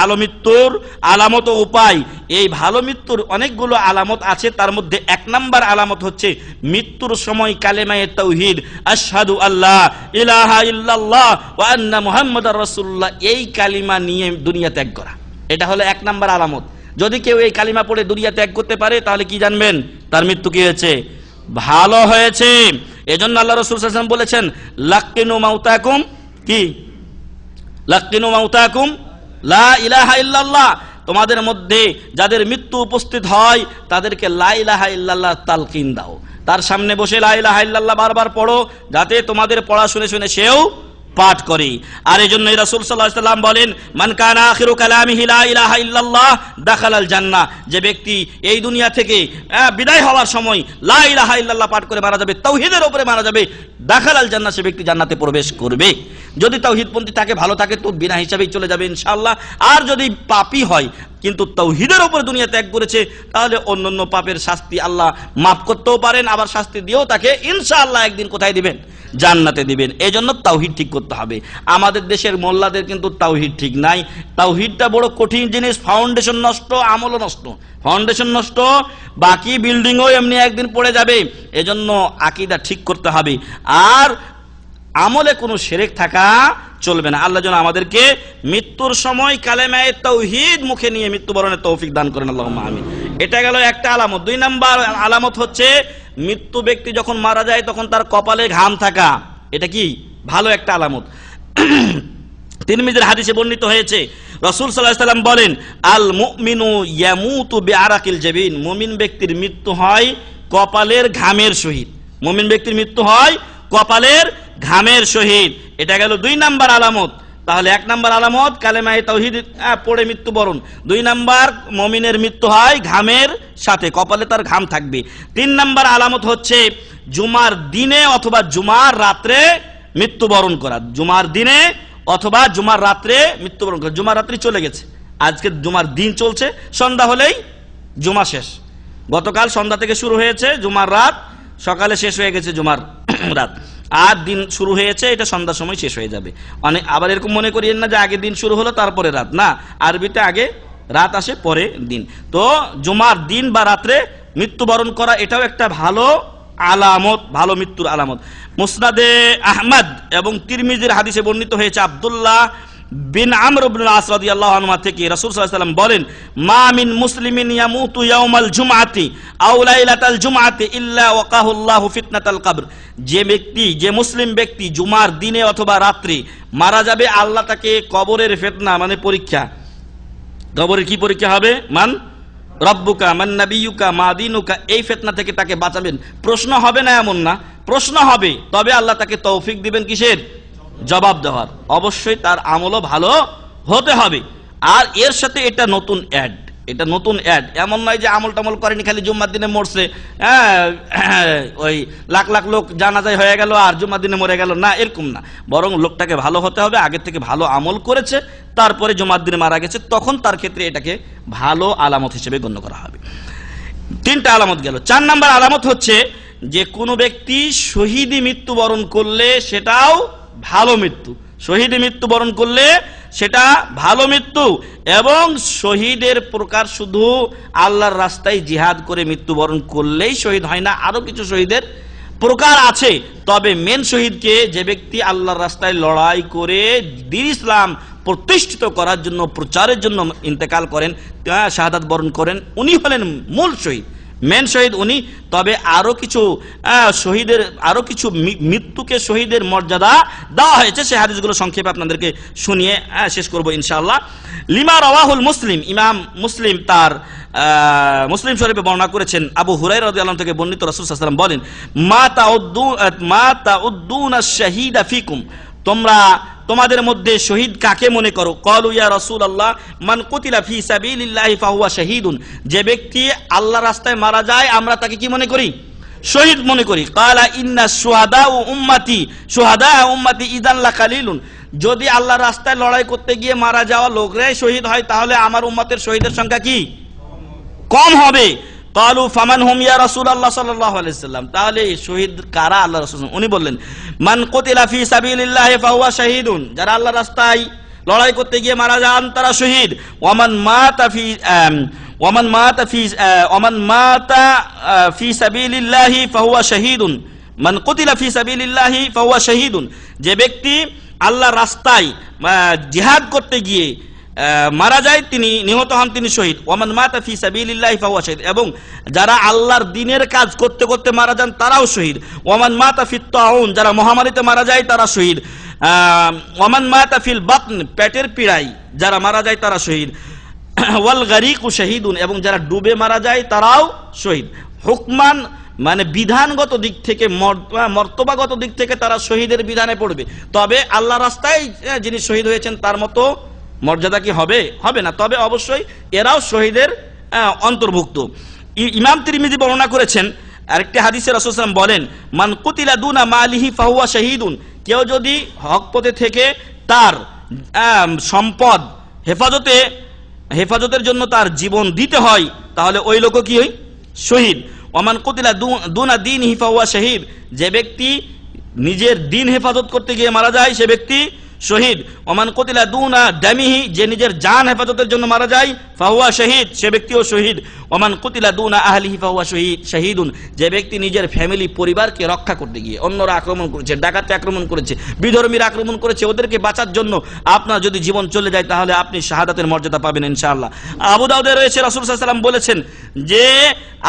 ভালো মৃত্যুর আলামত উপায় এই ভালো মৃত্যুর অনেকগুলো আলামত আছে তার মধ্যে এক নাম্বার আলামত হচ্ছে মৃত্যুর সময় কালেমায়ে তৌহিদ আসাদু আল্লাহ ইলাহা ইল্লাল্লাহ ওয়া আন্না মুহাম্মাদার এই কালিমা নিয়ে দুনিয়া ত্যাগ করা এটা হলো এক নাম্বার আলামত যদি কেউ এই কালিমা পড়ে দুনিয়া ত্যাগ করতে পারে তাহলে কি জানবেন তার মৃত্যু কি হয়েছে ভালো হয়েছে এজন্য আল্লাহ রসুল বলেছেন লাক্কিনু মাউতাকুম কি লাক্কিনু মাউতাকুম লা তোমাদের মধ্যে যাদের মৃত্যু উপস্থিত হয় তাদেরকে লাইলাহা ইল্লাল্লাহ তালকিন দাও তার সামনে বসে লাইলাহা ইল্লাল্লাহ বারবার পড়ো যাতে তোমাদের পড়া শুনে শুনে সেও পাঠ করে আর এই জন্য রাসুল সাল্লাহাম বলেন মানকানা আখিরু কালামিহিলাহ দাখালাল জান্না যে ব্যক্তি এই দুনিয়া থেকে বিদায় হওয়ার সময় লা ইলাহা ইল্লাল্লাহ পাঠ করে মারা যাবে তৌহিদের ওপরে মারা যাবে আল জান্না সে ব্যক্তি জান্নাতে প্রবেশ করবে যদি তৌহিদপন্থী থাকে ভালো থাকে তো বিনা হিসাবেই চলে যাবে ইনশাল্লাহ আর যদি পাপি হয় কিন্তু তৌহিদের ওপর দুনিয়া ত্যাগ করেছে তাহলে অন্যান্য পাপের শাস্তি আল্লাহ মাফ করতেও পারেন আবার শাস্তি দিয়েও তাকে ইনশাআল্লাহ একদিন কোথায় দিবেন জান্নাতে দিবেন এই জন্য তাওহিদ ঠিক করতে হবে আমাদের দেশের মোল্লাদের কিন্তু তাওহিদ ঠিক নাই তাওহিদটা বড় কঠিন জিনিস ফাউন্ডেশন নষ্ট আমলও নষ্ট ফাউন্ডেশন নষ্ট বাকি বিল্ডিংও এমনি একদিন পড়ে যাবে এজন্য আকিদা ঠিক করতে হবে আর আমলে কোনো সেরেক থাকা চলবে না আল্লাহ যেন আমাদেরকে মৃত্যুর সময় কালেমায় তৌহিদ মুখে নিয়ে মৃত্যুবরণের তৌফিক দান করেন আল্লাহ আমি এটা গেল একটা আলামত দুই নাম্বার আলামত হচ্ছে মৃত্যু ব্যক্তি যখন মারা যায় তখন তার কপালে ঘাম থাকা এটা কি ভালো একটা আলামত তিন মিজের হাদিসে বর্ণিত হয়েছে রসুল সাল্লাহাম বলেন আল মুমিনু ইয়ামুতু আরাকিল জেবিন মুমিন ব্যক্তির মৃত্যু হয় কপালের ঘামের সহিত মুমিন ব্যক্তির মৃত্যু হয় কপালের ঘামের শহীদ এটা গেল দুই নাম্বার আলামত তাহলে এক নাম্বার আলামত কালেমাই তৌহিদ পড়ে মৃত্যুবরণ দুই নাম্বার মমিনের মৃত্যু হয় ঘামের সাথে কপালে তার ঘাম থাকবে তিন নাম্বার আলামত হচ্ছে জুমার দিনে অথবা জুমার রাত্রে মৃত্যুবরণ করা জুমার দিনে অথবা জুমার রাত্রে মৃত্যুবরণ করা জুমার রাত্রি চলে গেছে আজকে জুমার দিন চলছে সন্ধ্যা হলেই জুমা শেষ গতকাল সন্ধ্যা থেকে শুরু হয়েছে জুমার রাত সকালে শেষ হয়ে গেছে জুমার রাত আর দিন শুরু হয়েছে এটা সন্ধ্যার সময় শেষ হয়ে যাবে অনেক মানে আবার এরকম মনে করিয়েন না যে আগে দিন শুরু হলো তারপরে রাত না আরবিতে আগে রাত আসে পরে দিন তো জুমার দিন বা রাত্রে মৃত্যুবরণ করা এটাও একটা ভালো আলামত ভালো মৃত্যুর আলামত মুসনাদে আহমদ এবং তিরমিজির হাদিসে বর্ণিত হয়েছে আবদুল্লাহ বিন আমর ইবনুল আস রাদিয়াল্লাহু আনহু থেকে রাসূল সাল্লাল্লাহু আলাইহি সাল্লাম বলেন মা মিন মুসলিমিন ইয়ামুতু ইয়াউমাল জুমআতি আও লাইলাতাল জুমআতি ইল্লা ওয়াকাহু আল্লাহু ফিতনাতাল কবর যে ব্যক্তি যে মুসলিম ব্যক্তি জুমার দিনে অথবা রাত্রে মারা যাবে আল্লাহ তাকে কবরের ফিতনা মানে পরীক্ষা কবরের কি পরীক্ষা হবে মান রব্বুকা মান নাবিয়ুকা মা দিনুকা এই ফিতনা থেকে তাকে বাঁচাবেন প্রশ্ন হবে না এমন না প্রশ্ন হবে তবে আল্লাহ তাকে তৌফিক দিবেন কিসের জবাব দেওয়ার অবশ্যই তার আমলও ভালো হতে হবে আর এর সাথে এটা নতুন অ্যাড এটা নতুন অ্যাড এমন নয় যে আমল টামল করেনি খালি জুম্মার দিনে মরছে হ্যাঁ, ওই লাখ লাখ লোক জানাজাই হয়ে গেল আর জুম্মার দিনে মরে গেল না এরকম না বরং লোকটাকে ভালো হতে হবে আগের থেকে ভালো আমল করেছে তারপরে জুম্মার দিনে মারা গেছে তখন তার ক্ষেত্রে এটাকে ভালো আলামত হিসেবে গণ্য করা হবে তিনটা আলামত গেল চার নাম্বার আলামত হচ্ছে যে কোনো ব্যক্তি শহীদি মৃত্যুবরণ করলে সেটাও ভালো মৃত্যু শহীদে মৃত্যুবরণ করলে সেটা ভালো মৃত্যু এবং শহীদের প্রকার শুধু আল্লাহর রাস্তায় জিহাদ করে মৃত্যুবরণ করলেই শহীদ হয় না আরও কিছু শহীদের প্রকার আছে তবে মেন শহীদকে যে ব্যক্তি আল্লাহর রাস্তায় লড়াই করে দিন ইসলাম প্রতিষ্ঠিত করার জন্য প্রচারের জন্য ইন্তেকাল করেন শাহাদাত বরণ করেন উনি হলেন মূল শহীদ মেন শহীদ উনি তবে আরো কিছু শহীদের আরো কিছু মৃত্যুকে শহীদের মর্যাদা দেওয়া হয়েছে সে হাদিসগুলো সংক্ষেপে আপনাদেরকে শুনিয়ে শেষ করব ইনশাআল্লাহ লিমা রওয়াহুল মুসলিম ইমাম মুসলিম তার মুসলিম শরীফে বর্ণনা করেছেন আবু হুরাই রাজি আলম থেকে বর্ণিত রসুল সাল্লাম বলেন মা তা উদ্দু মা তা উদ্দুনা শাহিদা ফিকুম তোমরা তোমাদের মধ্যে শহীদ কাকে মনে করো কলুয়া ইয়া রসুল আল্লাহ মান কুতিলা ফি সাবিলিল্লাহি ফাহুয়া যে ব্যক্তি আল্লাহ রাস্তায় মারা যায় আমরা তাকে কি মনে করি শহীদ মনে করি কালা ইন্না সুহাদা ও উম্মাতি সুহাদা উম্মাতি ইদাল্লা কালিলুন যদি আল্লাহ রাস্তায় লড়াই করতে গিয়ে মারা যাওয়া লোকরাই শহীদ হয় তাহলে আমার উম্মাতের শহীদের সংখ্যা কি কম হবে কালু ফামান হুমিয়া রসুল আল্লাহ সাল্লাহ আলাইসাল্লাম তাহলে শহীদ কারা আল্লাহ রসুল উনি বললেন মান কোতিলা ফি সাবিল্লাহ ফাহুয়া শাহিদুন যারা আল্লাহ রাস্তায় লড়াই করতে গিয়ে মারা যান তারা শহীদ ওমান মা তাফি ওমান মা তাফি ওমান মা তা ফি সাবিল্লাহি ফাহুয়া শাহিদুন মান কোতিলা ফি সাবিল্লাহি ফাহুয়া শাহিদুন যে ব্যক্তি আল্লাহ রাস্তায় জিহাদ করতে গিয়ে মারা যায় তিনি নিহত হন তিনি শহীদ ওমান মাতা ফি সাবিলিল্লাহ ফাহুয়া শহীদ এবং যারা আল্লাহর দিনের কাজ করতে করতে মারা যান তারাও শহীদ ওমান মাতা ফি তাউন যারা মহামারীতে মারা যায় তারা শহীদ ওমান মাতা ফিল বাতন পেটের পীড়াই যারা মারা যায় তারা শহীদ ওয়াল গারিকু শহীদুন এবং যারা ডুবে মারা যায় তারাও শহীদ হুকমান মানে বিধানগত দিক থেকে মর্তবাগত দিক থেকে তারা শহীদের বিধানে পড়বে তবে আল্লাহ রাস্তায় যিনি শহীদ হয়েছেন তার মতো মর্যাদা কি হবে হবে না তবে অবশ্যই এরাও শহীদের অন্তর্ভুক্ত ইমাম তিরমিজি বর্ণনা করেছেন আরেকটি হাদিসে রসুলাম বলেন মান কুতিলা দুনা আলিহি ফাহুয়া শাহিদুন কেউ যদি হক পথে থেকে তার সম্পদ হেফাজতে হেফাজতের জন্য তার জীবন দিতে হয় তাহলে ওই লোক কি হয় শহীদ ওমান কুতিলা দুনা দিন হিফাহুয়া শাহিদ যে ব্যক্তি নিজের দিন হেফাজত করতে গিয়ে মারা যায় সে ব্যক্তি শহীদ ওমান কতিলা দুনা ড্যামিহি যে নিজের জান হেফাজতের জন্য মারা যায় ফাহুয়া শহীদ সে ব্যক্তিও শহীদ ওমান কতিলা দুনা আহলিহি ফাহুয়া শহীদ শহীদুন যে ব্যক্তি নিজের ফ্যামিলি পরিবারকে রক্ষা করতে গিয়ে অন্যরা আক্রমণ করেছে ডাকাতে আক্রমণ করেছে বিধর্মীরা আক্রমণ করেছে ওদেরকে বাঁচার জন্য আপনার যদি জীবন চলে যায় তাহলে আপনি শাহাদাতের মর্যাদা পাবেন ইনশাআল্লাহ আবুদাউদে রয়েছে রাসুল সাল্লাম বলেছেন যে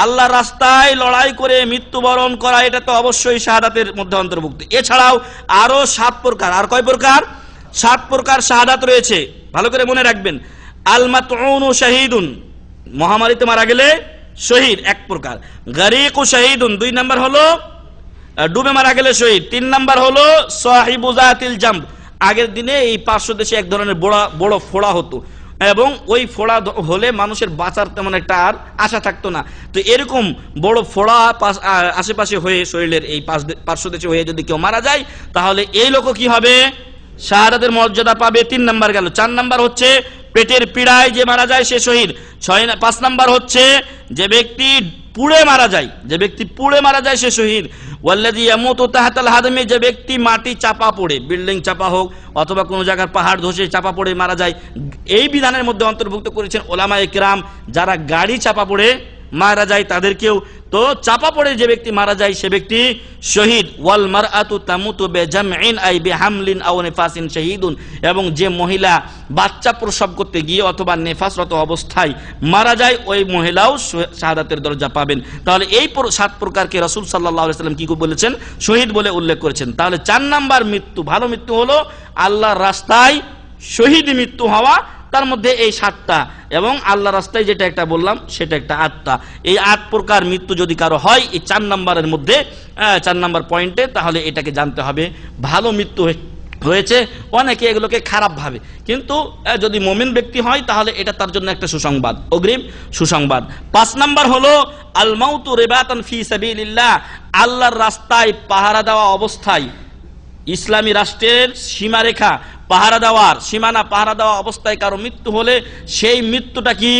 আল্লাহ রাস্তায় লড়াই করে মৃত্যুবরণ করা এটা তো অবশ্যই শাহাদাতের মধ্যে অন্তর্ভুক্ত এছাড়াও আরও সাত প্রকার আর কয় প্রকার সাত প্রকার শাহাদাত রয়েছে ভালো করে মনে রাখবেন আলমাত মহামারীতে মারা গেলে শহীদ এক প্রকার গরিক ও শাহিদুন দুই নাম্বার হলো ডুবে মারা গেলে শহীদ তিন নাম্বার হলো সাহিবুজাতিল জাম্ব আগের দিনে এই পার্শ্ব দেশে এক ধরনের বড় বড় ফোড়া হতো এবং ওই ফোড়া হলে মানুষের বাঁচার তেমন একটা আর আশা থাকতো না তো এরকম বড় ফোড়া আশেপাশে হয়ে শরীরের এই পার্শ্ব দেশে হয়ে যদি কেউ মারা যায় তাহলে এই লোক কি হবে শাহাদাতের মর্যাদা পাবে তিন নাম্বার গেল চার নাম্বার হচ্ছে পেটের পীড়ায় যে মারা যায় সে শহীদ ছয় পাঁচ নাম্বার হচ্ছে যে ব্যক্তি পুড়ে মারা যায় যে ব্যক্তি পুড়ে মারা যায় সে শহীদ ওয়াল্লাদি এমতো তাহাতাল হাদমে যে ব্যক্তি মাটি চাপা পড়ে বিল্ডিং চাপা হোক অথবা কোনো জায়গার পাহাড় ধসে চাপা পড়ে মারা যায় এই বিধানের মধ্যে অন্তর্ভুক্ত করেছেন ওলামা একরাম যারা গাড়ি চাপা পড়ে মারা যায় তাদেরকেও তো চাপা পড়ে যে ব্যক্তি মারা যায় সে ব্যক্তি শহীদ ওয়াল মার আতু তামুতু বেজামিন আই বে হামলিন শহীদুন এবং যে মহিলা বাচ্চা প্রসব করতে গিয়ে অথবা নেফাসরত অবস্থায় মারা যায় ওই মহিলাও শাহাদাতের দরজা পাবেন তাহলে এই সাত প্রকারকে রসুল সাল্লাহ সাল্লাম কী বলেছেন শহীদ বলে উল্লেখ করেছেন তাহলে চার নাম্বার মৃত্যু ভালো মৃত্যু হলো আল্লাহর রাস্তায় শহীদ মৃত্যু হওয়া তার মধ্যে এই সাতটা এবং আল্লাহ রাস্তায় যেটা একটা বললাম সেটা একটা আটটা এই আট প্রকার মৃত্যু যদি কারো হয় এই চার নাম্বারের মধ্যে চার নাম্বার পয়েন্টে তাহলে এটাকে জানতে হবে ভালো মৃত্যু হয়েছে অনেকে এগুলোকে খারাপ ভাবে কিন্তু যদি মোমিন ব্যক্তি হয় তাহলে এটা তার জন্য একটা সুসংবাদ অগ্রিম সুসংবাদ পাঁচ নাম্বার হলো আলমাউতু রেবাতান ফি সাবিলিল্লাহ আল্লাহর রাস্তায় পাহারা দেওয়া অবস্থায় ইসলামী রাষ্ট্রের সীমারেখা পাহারা দেওয়ার সীমানা পাহারা দেওয়া অবস্থায় কারো মৃত্যু হলে সেই মৃত্যুটা কি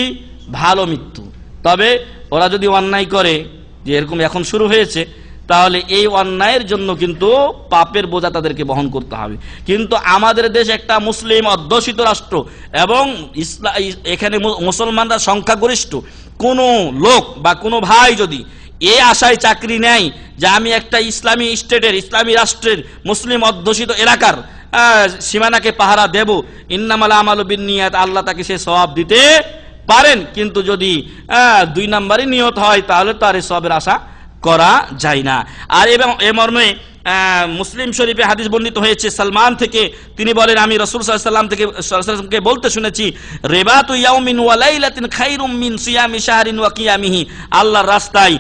ভালো মৃত্যু তবে ওরা যদি অন্যায় করে যে এরকম এখন শুরু হয়েছে তাহলে এই অন্যায়ের জন্য কিন্তু পাপের বোঝা তাদেরকে বহন করতে হবে কিন্তু আমাদের দেশ একটা মুসলিম অধ্যষিত রাষ্ট্র এবং ইসলাম এখানে মুসলমানরা সংখ্যাগরিষ্ঠ কোনো লোক বা কোনো ভাই যদি এ আশায় চাকরি নেয় যে আমি একটা ইসলামী স্টেটের ইসলামী রাষ্ট্রের মুসলিম অধ্যুষিত এলাকার সীমানাকে পাহারা দেব ইন্নামালা আমাল বিনিয়াত আল্লাহ তাকে সে সবাব দিতে পারেন কিন্তু যদি দুই নম্বরই নিয়ত হয় তাহলে আর এ সবের আশা করা যায় না আর এ মর্মে মুসলিম শরীফে হাদিস বর্ণিত হয়েছে সালমান থেকে তিনি বলেন আমি রসুল সাল্লাম থেকে সাল্লামকে বলতে শুনেছি রেবা তু ইয়াউমিন ওয়ালাইলাতিন খাইরুম মিন সিয়ামি শাহরিন ওয়া কিয়ামিহি আল্লাহর রাস্তায়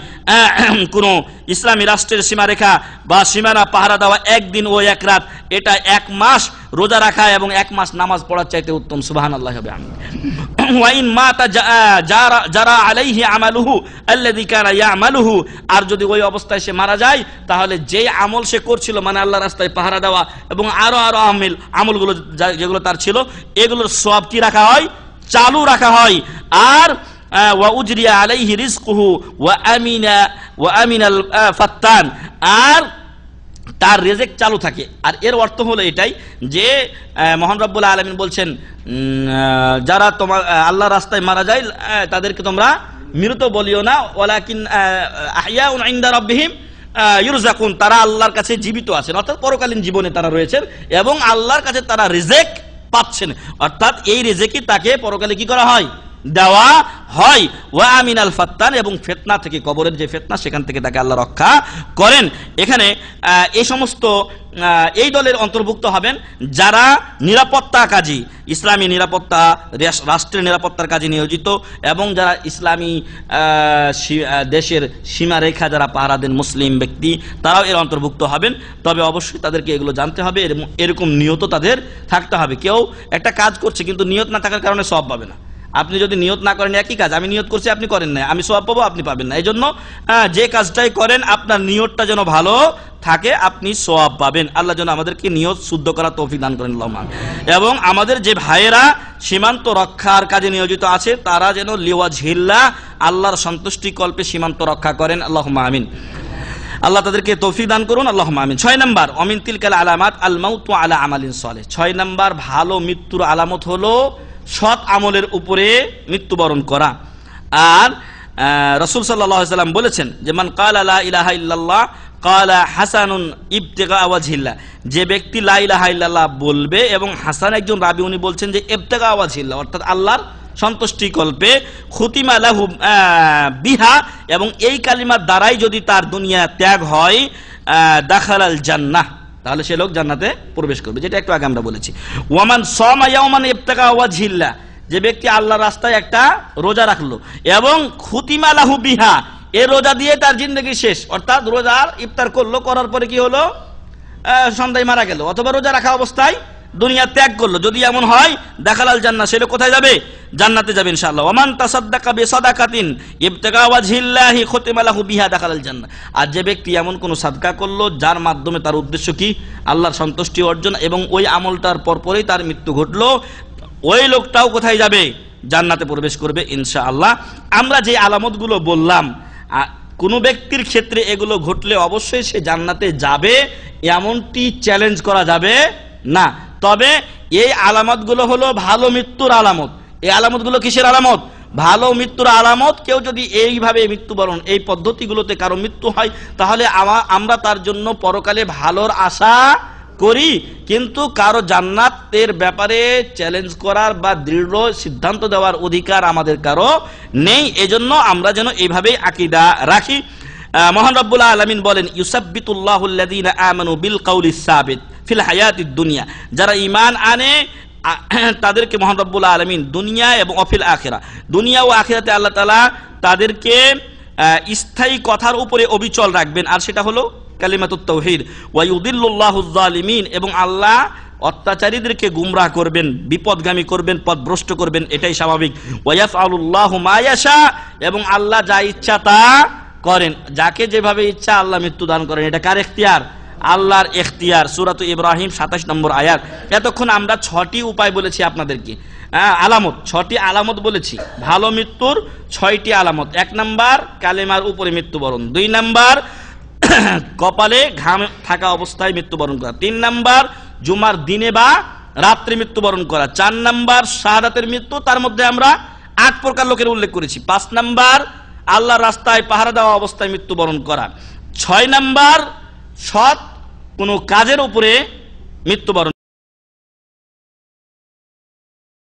কোন ইসলামী রাষ্ট্রের সীমারেখা বা সীমানা পাহারা দেওয়া একদিন ও এক রাত এটা এক মাস রোজা রাখা এবং এক মাস নামাজ পড়ার চাইতে উত্তম সুবাহান আল্লাহ হবে আমি ওয়াইন মাতা যারা আলাইহি আমালুহু আল্লাদি কারা ইয়ামালুহু আর যদি ওই অবস্থায় সে মারা যায় তাহলে যে আমল সে করছিল মানে আল্লাহ রাস্তায় পাহারা দেওয়া এবং আরো আরো আমল আমলগুলো যেগুলো তার ছিল এগুলোর সব কি রাখা হয় চালু রাখা হয় আর ওয়া উজরিয়া আলাইহি রিজকুহু ওয়া আমিনা ওয়া আমিনাল ফাত্তান আর তার রেজেক চালু থাকে আর এর অর্থ হলো এটাই যে মোহন রব্বুল্লাহ আলমিন বলছেন যারা তোমার আল্লাহ রাস্তায় মারা যায় তাদেরকে তোমরা মৃত বলিও না ওলাকিন আহিয়া ইন্দা রব্বিহিম তারা আল্লাহর কাছে জীবিত আছেন অর্থাৎ পরকালীন জীবনে তারা রয়েছেন এবং আল্লাহর কাছে তারা রেজেক পাচ্ছেন অর্থাৎ এই রেজেকই তাকে পরকালে কি করা হয় দেওয়া হয় ওয়া আমিন আল ফাত্তান এবং ফেতনা থেকে কবরের যে ফেতনা সেখান থেকে তাকে আল্লাহ রক্ষা করেন এখানে এই সমস্ত এই দলের অন্তর্ভুক্ত হবেন যারা নিরাপত্তা কাজী ইসলামী নিরাপত্তা রাষ্ট্রের নিরাপত্তার কাজে নিয়োজিত এবং যারা ইসলামী দেশের সীমারেখা যারা পাহারা দেন মুসলিম ব্যক্তি তারাও এর অন্তর্ভুক্ত হবেন তবে অবশ্যই তাদেরকে এগুলো জানতে হবে এরকম নিয়ত তাদের থাকতে হবে কেউ একটা কাজ করছে কিন্তু নিয়ত না থাকার কারণে সব পাবে না আপনি যদি নিয়ত না করেন একই কাজ আমি নিয়ত করছি আপনি করেন না আমি সব পাবো আপনি পাবেন না এই জন্য যে কাজটাই করেন আপনার নিয়তটা যেন ভালো থাকে আপনি সব পাবেন আল্লাহ যেন আমাদেরকে নিয়ত শুদ্ধ করা তৌফিক দান করেন লমান এবং আমাদের যে ভাইয়েরা সীমান্ত রক্ষার কাজে নিয়োজিত আছে তারা যেন লিওয়া ঝিল্লা আল্লাহর সন্তুষ্টি কল্পে সীমান্ত রক্ষা করেন আল্লাহ আমিন আল্লাহ তাদেরকে তৌফিক দান করুন আল্লাহ আমিন ছয় নম্বর অমিন তিলকাল আলামাত তো আলা আমালিন সলে ছয় নম্বর ভালো মৃত্যুর আলামত হলো সৎ আমলের উপরে মৃত্যুবরণ করা আর রসুল সাল্লাম বলেছেন যে মান কাল আলা ইলাহা ইল্লাল্লাহ কালা হাসানুন ইবতেগা আওয়াজ যে ব্যক্তি লা ইলাহা ইল্লাল্লাহ বলবে এবং হাসান একজন রাবি উনি বলছেন যে ইফতেকা আওয়াজ হিল্লা অর্থাৎ আল্লাহর সন্তুষ্টি কল্পে খুতিমা লাহু বিহা এবং এই কালিমার দ্বারাই যদি তার দুনিয়া ত্যাগ হয় দাখাল জান্নাহ তাহলে সে লোক জান্নাতে প্রবেশ করবে যেটা একটু আগে আমরা বলেছি ওয়ামান সমায়ামান ইফতাকা ওয়াজহিল্লা যে ব্যক্তি আল্লাহ রাস্তায় একটা রোজা রাখলো এবং খুতিমালাহু বিহা এ রোজা দিয়ে তার জিন্দগি শেষ অর্থাৎ রোজার ইফতার করলো করার পরে কি হলো সন্ধ্যায় মারা গেল অথবা রোজা রাখা অবস্থায় দুনিয়া ত্যাগ করলো যদি এমন হয় দেখালাল জান্না সেটা কোথায় যাবে জান্নাতে যাবে ইনশাআল্লাহ ওমান তাসাদ্দাকা বিসাদাকাতিন ইবতাগা ওয়াজহিল্লাহি খুতিমা লাহু বিহা দেখালাল জান্নাহ আর যে ব্যক্তি এমন কোন সাদকা করলো যার মাধ্যমে তার উদ্দেশ্য কি আল্লাহর সন্তুষ্টি অর্জন এবং ওই আমলটার পরেই তার মৃত্যু ঘটলো ওই লোকটাও কোথায় যাবে জান্নাতে প্রবেশ করবে ইনশাআল্লাহ আমরা যে আলামতগুলো বললাম কোনো ব্যক্তির ক্ষেত্রে এগুলো ঘটলে অবশ্যই সে জান্নাতে যাবে এমনটি চ্যালেঞ্জ করা যাবে না তবে এই আলামতগুলো হলো ভালো মৃত্যুর আলামত এই আলামতগুলো কিসের আলামত ভালো মৃত্যুর আলামত কেউ যদি এইভাবে মৃত্যুবরণ এই পদ্ধতিগুলোতে কারো মৃত্যু হয় তাহলে আমরা তার জন্য পরকালে ভালোর আশা করি কিন্তু কারো জান্নাতের ব্যাপারে চ্যালেঞ্জ করার বা দৃঢ় সিদ্ধান্ত দেওয়ার অধিকার আমাদের কারো নেই এজন্য আমরা যেন এইভাবেই আকিদা রাখি মহান রব্বুল্লাহ আলমিন বলেন ইউসাবিতুল্লাহুল্লাদিন আমানু বিল কাউলিস সাবিত ফিল হায়াত দুনিয়া যারা ইমান আনে তাদেরকে মোহাম্মবুল আলমিন দুনিয়া এবং অফিল আখেরা দুনিয়া ও আখেরাতে আল্লাহ তালা তাদেরকে স্থায়ী কথার উপরে অবিচল রাখবেন আর সেটা হলো কালিমাতহিদ তৌহিদ ওয়াইউদ্দিল্লাহমিন এবং আল্লাহ অত্যাচারীদেরকে গুমরাহ করবেন বিপদগামী করবেন পদভ্রষ্ট করবেন এটাই স্বাভাবিক ওয়াইফ আল্লাহ মায়াশা এবং আল্লাহ যা ইচ্ছা তা করেন যাকে যেভাবে ইচ্ছা আল্লাহ মৃত্যুদান করেন এটা কার এখতিয়ার আল্লাহর এখতিয়ার সুরাত ইব্রাহিম সাতাশ নম্বর আয়াত এতক্ষণ আমরা ছটি উপায় বলেছি আপনাদেরকে হ্যাঁ, আলামত ছটি আলামত বলেছি ভালো মৃত্যুর ছয়টি আলামত এক নম্বর কালেমার উপরে মৃত্যুবরণ দুই নাম্বার কপালে ঘাম থাকা অবস্থায় মৃত্যুবরণ করা তিন নম্বর জুমার দিনে বা রাত্রে মৃত্যুবরণ করা চার নাম্বার শাহাদাতের মৃত্যু তার মধ্যে আমরা আট প্রকার লোকের উল্লেখ করেছি পাঁচ নাম্বার আল্লাহ রাস্তায় পাহারা দেওয়া অবস্থায় মৃত্যুবরণ করা ছয় নাম্বার সৎ কোনো কাজের উপরে মৃত্যুবরণ